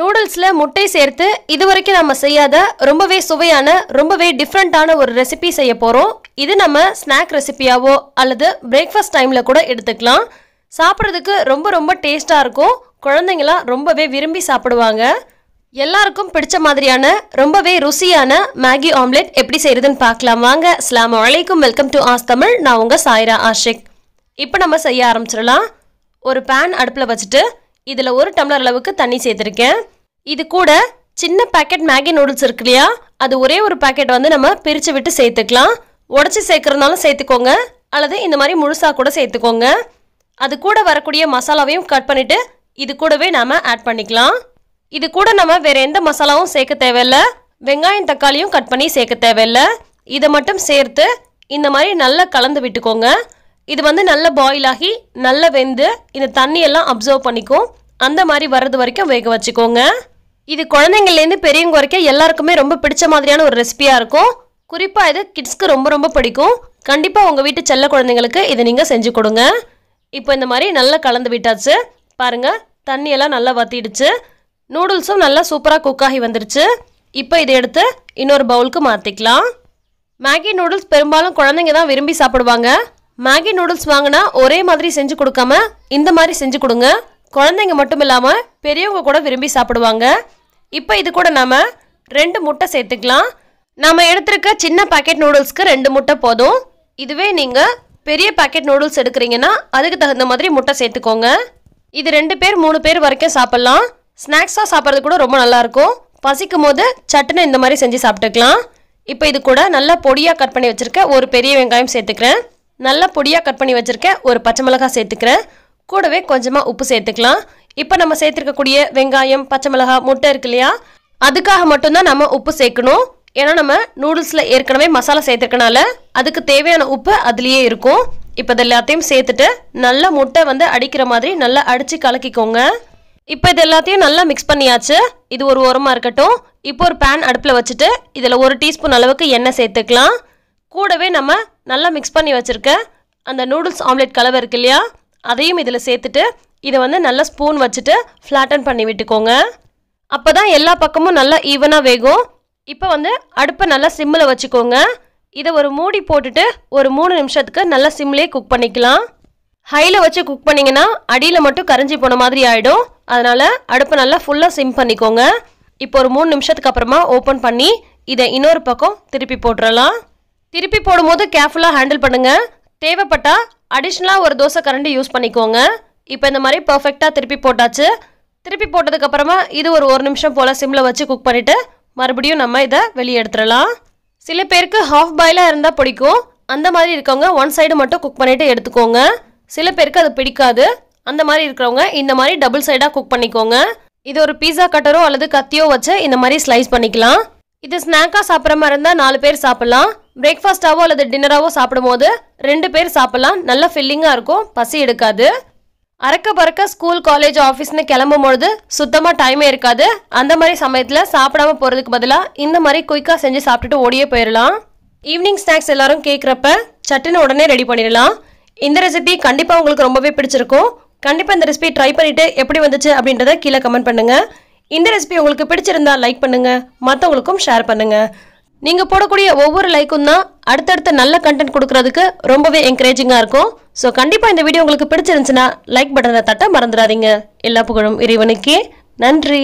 நூடுல்ஸில் முட்டை சேர்த்து இது வரைக்கும் நம்ம செய்யாத ரொம்பவே சுவையான ரொம்பவே டிஃப்ரெண்ட்டான ஒரு ரெசிபி செய்ய போகிறோம் இது நம்ம ஸ்நாக் ரெசிபியாவோ அல்லது பிரேக்ஃபாஸ்ட் டைமில் கூட எடுத்துக்கலாம் சாப்பிட்றதுக்கு ரொம்ப ரொம்ப டேஸ்ட்டாக இருக்கும் குழந்தைங்களாம் ரொம்பவே விரும்பி சாப்பிடுவாங்க எல்லாருக்கும் பிடிச்ச மாதிரியான ரொம்பவே ருசியான மேகி ஆம்லெட் எப்படி செய்கிறதுன்னு பார்க்கலாம் வாங்க அஸ்லாம் வலைக்கும் வெல்கம் டு ஆஸ் தமிழ் நான் உங்கள் சாய்ரா ஆஷிக் இப்போ நம்ம செய்ய ஆரம்பிச்சிடலாம் ஒரு பேன் அடுப்பில் வச்சுட்டு இதில் ஒரு டம்ளர் அளவுக்கு தண்ணி சேர்த்துருக்கேன் இது கூட சின்ன பேக்கெட் மேகி நூடுல்ஸ் இருக்கு இல்லையா அது ஒரே ஒரு பேக்கெட் வந்து நம்ம பிரித்து விட்டு சேர்த்துக்கலாம் உடச்சி சேர்க்குறதுனாலும் சேர்த்துக்கோங்க அல்லது இந்த மாதிரி முழுசாக கூட சேர்த்துக்கோங்க அது கூட வரக்கூடிய மசாலாவையும் கட் பண்ணிவிட்டு இது கூடவே நாம் ஆட் பண்ணிக்கலாம் இது கூட நம்ம வேறு எந்த மசாலாவும் சேர்க்க தேவையில்ல வெங்காயம் தக்காளியும் கட் பண்ணி சேர்க்க தேவையில்ல இதை மட்டும் சேர்த்து இந்த மாதிரி நல்லா கலந்து விட்டுக்கோங்க இது வந்து நல்ல பாயில் ஆகி நல்லா வெந்து இந்த தண்ணியெல்லாம் அப்சர்வ் பண்ணிக்கும் அந்த மாதிரி வர்றது வரைக்கும் வேக வச்சுக்கோங்க இது குழந்தைங்கள்லேருந்து பெரியவங்க வரைக்கும் எல்லாருக்குமே ரொம்ப பிடிச்ச மாதிரியான ஒரு ரெசிபியாக இருக்கும் குறிப்பாக இது கிட்ஸ்க்கு ரொம்ப ரொம்ப பிடிக்கும் கண்டிப்பாக உங்கள் வீட்டு செல்ல குழந்தைங்களுக்கு இதை நீங்கள் செஞ்சு கொடுங்க இப்போ இந்த மாதிரி நல்லா கலந்து விட்டாச்சு பாருங்கள் தண்ணியெல்லாம் நல்லா வத்திடுச்சு நூடுல்ஸும் நல்லா சூப்பராக குக் ஆகி வந்துருச்சு இப்போ இதை எடுத்து இன்னொரு பவுலுக்கு மாற்றிக்கலாம் மேகி நூடுல்ஸ் பெரும்பாலும் குழந்தைங்க தான் விரும்பி சாப்பிடுவாங்க மேகி நூடுல்ஸ் வாங்கினா ஒரே மாதிரி செஞ்சு கொடுக்காம இந்த மாதிரி செஞ்சு கொடுங்க குழந்தைங்க மட்டும் இல்லாமல் பெரியவங்க கூட விரும்பி சாப்பிடுவாங்க இப்போ இது கூட நாம் ரெண்டு முட்டை சேர்த்துக்கலாம் நாம் எடுத்திருக்க சின்ன பாக்கெட் நூடுல்ஸ்க்கு ரெண்டு முட்டை போதும் இதுவே நீங்கள் பெரிய பாக்கெட் நூடுல்ஸ் எடுக்கிறீங்கன்னா அதுக்கு தகுந்த மாதிரி முட்டை சேர்த்துக்கோங்க இது ரெண்டு பேர் மூணு பேர் வரைக்கும் சாப்பிட்லாம் ஸ்நாக்ஸாக சாப்பிட்றது கூட ரொம்ப நல்லாயிருக்கும் பசிக்கும் போது சட்டுன்னு இந்த மாதிரி செஞ்சு சாப்பிட்டுக்கலாம் இப்போ இது கூட நல்லா பொடியாக கட் பண்ணி வச்சுருக்க ஒரு பெரிய வெங்காயம் சேர்த்துக்கிறேன் நல்லா பொடியாக கட் பண்ணி வச்சுருக்கேன் ஒரு பச்சை மிளகாய் சேர்த்துக்கிறேன் கூடவே கொஞ்சமாக உப்பு சேர்த்துக்கலாம் இப்போ நம்ம சேர்த்துருக்கக்கூடிய வெங்காயம் பச்சை மிளகாய் முட்டை இருக்கு இல்லையா அதுக்காக மட்டும்தான் நம்ம உப்பு சேர்க்கணும் ஏன்னா நம்ம நூடுல்ஸில் ஏற்கனவே மசாலா சேர்த்துருக்கனால அதுக்கு தேவையான உப்பு அதுலேயே இருக்கும் இப்போ இது எல்லாத்தையும் சேர்த்துட்டு நல்லா முட்டை வந்து அடிக்கிற மாதிரி நல்லா அடித்து கலக்கிக்கோங்க இப்போ இது எல்லாத்தையும் நல்லா மிக்ஸ் பண்ணியாச்சு இது ஒரு உரமாக இருக்கட்டும் இப்போ ஒரு பேன் அடுப்பில் வச்சுட்டு இதில் ஒரு டீஸ்பூன் அளவுக்கு எண்ணெய் சேர்த்துக்கலாம் கூடவே நம்ம நல்லா மிக்ஸ் பண்ணி வச்சுருக்க அந்த நூடுல்ஸ் ஆம்லேட் கலவை இருக்கு இல்லையா அதையும் இதில் சேர்த்துட்டு இதை வந்து நல்லா ஸ்பூன் வச்சுட்டு ஃப்ளாட்டன் பண்ணி விட்டுக்கோங்க அப்போ தான் எல்லா பக்கமும் நல்லா ஈவனாக வேகும் இப்போ வந்து அடுப்பை நல்லா சிம்மில் வச்சுக்கோங்க இதை ஒரு மூடி போட்டுட்டு ஒரு மூணு நிமிஷத்துக்கு நல்லா சிம்லேயே குக் பண்ணிக்கலாம் ஹையில் வச்சு குக் பண்ணிங்கன்னா அடியில் மட்டும் கரைஞ்சி போன மாதிரி ஆகிடும் அதனால் அடுப்பை நல்லா ஃபுல்லாக சிம் பண்ணிக்கோங்க இப்போ ஒரு மூணு நிமிஷத்துக்கு அப்புறமா ஓப்பன் பண்ணி இதை இன்னொரு பக்கம் திருப்பி போட்டுடலாம் திருப்பி போடும்போது கேர்ஃபுல்லாக ஹேண்டில் பண்ணுங்கள் தேவைப்பட்டால் அடிஷ்னலாக ஒரு தோசை கரண்டி யூஸ் பண்ணிக்கோங்க இப்போ இந்த மாதிரி பர்ஃபெக்டாக திருப்பி போட்டாச்சு திருப்பி போட்டதுக்கப்புறமா இது ஒரு ஒரு நிமிஷம் போல் சிம்மில் வச்சு குக் பண்ணிவிட்டு மறுபடியும் நம்ம இதை வெளியே எடுத்துடலாம் சில பேருக்கு ஹாஃப் பாயிலாக இருந்தால் பிடிக்கும் அந்த மாதிரி இருக்கவங்க ஒன் சைடு மட்டும் குக் பண்ணிவிட்டு எடுத்துக்கோங்க சில பேருக்கு அது பிடிக்காது அந்த மாதிரி இருக்கிறவங்க இந்த மாதிரி டபுள் சைடாக குக் பண்ணிக்கோங்க இது ஒரு பீஸா கட்டரோ அல்லது கத்தியோ வச்சு இந்த மாதிரி ஸ்லைஸ் பண்ணிக்கலாம் இது ஸ்நாக்காக சாப்பிட்ற மாதிரி இருந்தால் நாலு பேர் சாப்பிட்லாம் பிரேக்ஃபாஸ்ட்டாவோ அல்லது டின்னராகவோ சாப்பிடும்போது ரெண்டு பேர் சாப்பிட்லாம் நல்லா ஃபில்லிங்காக இருக்கும் பசி எடுக்காது அறக்க பறக்க ஸ்கூல் காலேஜ் ஆஃபீஸ்னு கிளம்பும்பொழுது சுத்தமாக டைமே இருக்காது அந்த மாதிரி சமயத்தில் சாப்பிடாம போகிறதுக்கு பதிலாக இந்த மாதிரி குயிக்காக செஞ்சு சாப்பிட்டுட்டு ஓடியே போயிடலாம் ஈவினிங் ஸ்நாக்ஸ் எல்லாரும் கேட்குறப்ப சட்டுன்னு உடனே ரெடி பண்ணிடலாம் இந்த ரெசிபி கண்டிப்பாக உங்களுக்கு ரொம்பவே பிடிச்சிருக்கும் கண்டிப்பாக இந்த ரெசிபி ட்ரை பண்ணிவிட்டு எப்படி வந்துச்சு அப்படின்றத கீழே கமெண்ட் பண்ணுங்கள் இந்த ரெசிபி உங்களுக்கு பிடிச்சிருந்தா லைக் பண்ணுங்கள் மற்றவங்களுக்கும் ஷேர் பண்ணுங்கள் நீங்கள் போடக்கூடிய ஒவ்வொரு லைக்கும் தான் அடுத்தடுத்த நல்ல கண்டென்ட் கொடுக்கறதுக்கு ரொம்பவே என்கரேஜிங்காக இருக்கும் ஸோ கண்டிப்பாக இந்த வீடியோ உங்களுக்கு பிடிச்சிருந்துச்சுன்னா லைக் பட்டனை தட்ட மறந்துடாதீங்க எல்லா புகழும் இறைவனுக்கே நன்றி